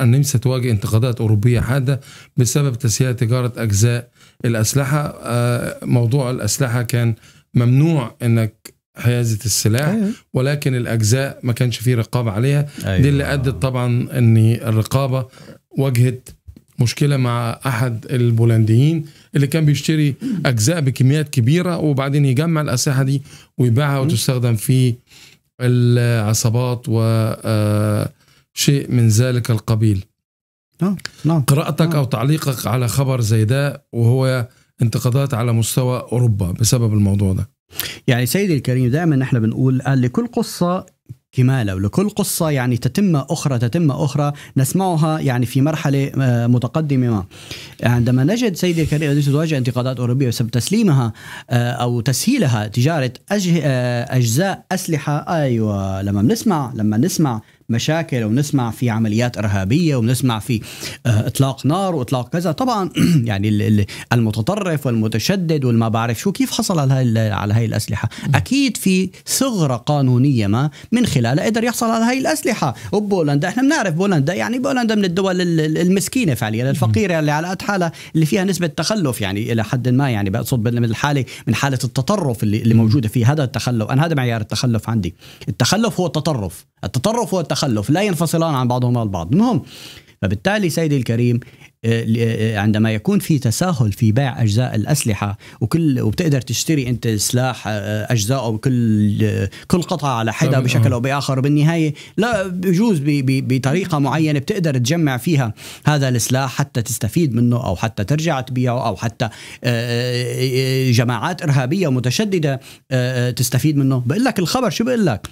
النمسا تواجه انتقادات أوروبية حادة بسبب تسهيل تجارة أجزاء الأسلحة آه، موضوع الأسلحة كان ممنوع أنك حيازة السلاح أيوة. ولكن الأجزاء ما كانش فيه رقابة عليها أيوة. دي اللي أيوة. أدت طبعا أن الرقابة واجهت مشكلة مع أحد البولنديين اللي كان بيشتري أجزاء بكميات كبيرة وبعدين يجمع الأسلحة دي ويبيعها وتستخدم في العصابات و آه، شيء من ذلك القبيل نعم نعم قراءتك نعم. أو تعليقك على خبر زي ده وهو انتقادات على مستوى أوروبا بسبب الموضوع ده يعني سيدي الكريم دائما نحن بنقول آه، لكل قصة كمالة ولكل قصة يعني تتمة أخرى تتمة أخرى نسمعها يعني في مرحلة آه، متقدمة ما عندما نجد سيدي الكريم أن تواجه انتقادات أوروبية بسبب تسليمها أو تسهيلها تجارة أجزاء أسلحة أيوة لما بنسمع لما نسمع مشاكل ونسمع في عمليات إرهابية ونسمع في آه، إطلاق نار وإطلاق كذا طبعا يعني المتطرف والمتشدد والما بعرف شو كيف حصل على هاي على هاي الأسلحة أكيد في ثغرة قانونية ما من خلالها قدر يحصل على هاي الأسلحة وبولندا إحنا بنعرف بولندا يعني بولندا من الدول المسكينة فعليا الفقيرة اللي على قد حالها اللي فيها نسبة تخلف يعني إلى حد ما يعني بقصد من الحالة من حالة التطرف اللي, موجودة في هذا التخلف أنا هذا معيار التخلف عندي التخلف هو التطرف التطرف والتخلف لا ينفصلان عن بعضهما البعض المهم فبالتالي سيدي الكريم آه، آه، آه، عندما يكون في تساهل في بيع اجزاء الاسلحه وكل وبتقدر تشتري انت سلاح اجزائه بكل كل قطعه على حدا بشكل او باخر بالنهايه لا بجوز بطريقه معينه بتقدر تجمع فيها هذا السلاح حتى تستفيد منه او حتى ترجع تبيعه او حتى جماعات ارهابيه متشدده تستفيد منه بقول لك الخبر شو بقول لك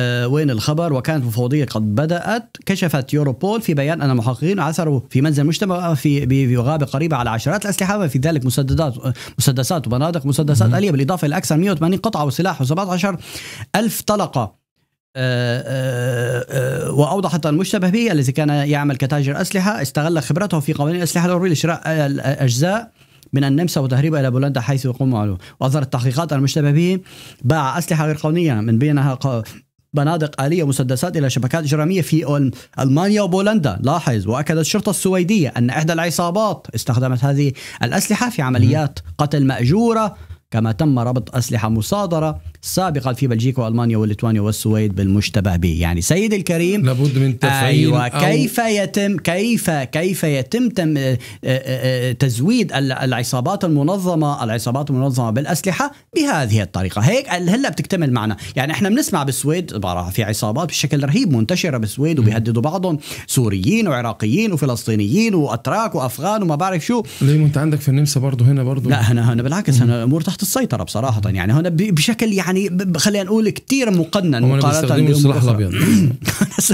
آه، وين الخبر وكانت مفوضية قد بدأت كشفت يوروبول في بيان أن المحققين عثروا في منزل مجتمع في بغابة قريبة على عشرات الأسلحة وفي ذلك مسددات مسدسات وبنادق مسدسات آلية بالإضافة إلى أكثر من 180 قطعة وسلاح و17 ألف طلقة آه، آه، واوضحت المشتبه به الذي كان يعمل كتاجر اسلحه استغل خبرته في قوانين الاسلحه الاوروبيه لشراء الاجزاء من النمسا وتهريبها الى بولندا حيث يقوم عليه واظهرت التحقيقات المشتبه به باع اسلحه غير قانونيه من بينها بنادق آلية مسدسات إلى شبكات إجرامية في ألمانيا وبولندا لاحظ وأكدت الشرطة السويدية أن إحدى العصابات استخدمت هذه الأسلحة في عمليات قتل مأجورة كما تم ربط أسلحة مصادرة سابقا في بلجيكا والمانيا وليتوانيا والسويد بالمشتبه به يعني سيد الكريم لابد من تفعيل ايوه كيف يتم كيف كيف يتم تم آه، آه، آه، تزويد العصابات المنظمه العصابات المنظمه بالاسلحه بهذه الطريقه هيك هلا بتكتمل معنا يعني احنا بنسمع بالسويد في عصابات بشكل رهيب منتشره بالسويد وبيهددوا بعضهم سوريين وعراقيين وفلسطينيين واتراك وافغان وما بعرف شو ليه انت عندك في النمسا برضه هنا برضه لا هنا هنا بالعكس هنا الامور تحت السيطره بصراحه يعني هنا بشكل يعني يعني خلينا نقول كثير مقنن مقارنه بالمصطلح الابيض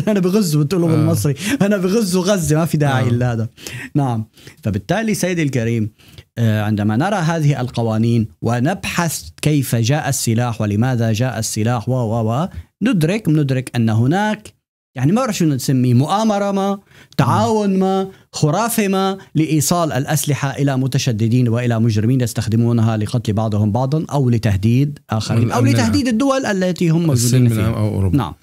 انا بغزه آه. بتقوله بالمصري انا بغزه غزه ما في داعي آه. لهذا نعم فبالتالي سيدي الكريم آه، عندما نرى هذه القوانين ونبحث كيف جاء السلاح ولماذا جاء السلاح و و و ندرك ندرك ان هناك يعني ما اعرف شو نسميه مؤامره ما تعاون ما خرافه ما لايصال الاسلحه الى متشددين والى مجرمين يستخدمونها لقتل بعضهم بعضا او لتهديد اخرين او لتهديد الدول التي هم موجودين فيها أو أوروبا. نعم